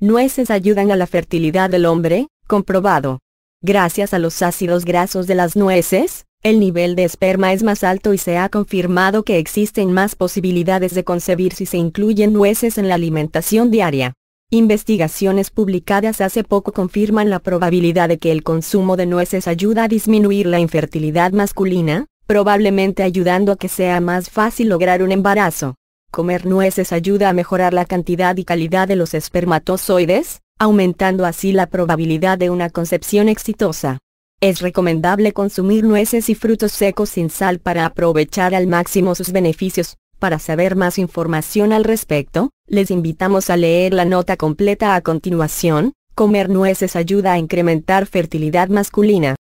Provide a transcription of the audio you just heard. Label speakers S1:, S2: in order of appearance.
S1: Nueces ayudan a la fertilidad del hombre, comprobado. Gracias a los ácidos grasos de las nueces, el nivel de esperma es más alto y se ha confirmado que existen más posibilidades de concebir si se incluyen nueces en la alimentación diaria. Investigaciones publicadas hace poco confirman la probabilidad de que el consumo de nueces ayuda a disminuir la infertilidad masculina, probablemente ayudando a que sea más fácil lograr un embarazo. Comer nueces ayuda a mejorar la cantidad y calidad de los espermatozoides, aumentando así la probabilidad de una concepción exitosa. Es recomendable consumir nueces y frutos secos sin sal para aprovechar al máximo sus beneficios. Para saber más información al respecto, les invitamos a leer la nota completa a continuación. Comer nueces ayuda a incrementar fertilidad masculina.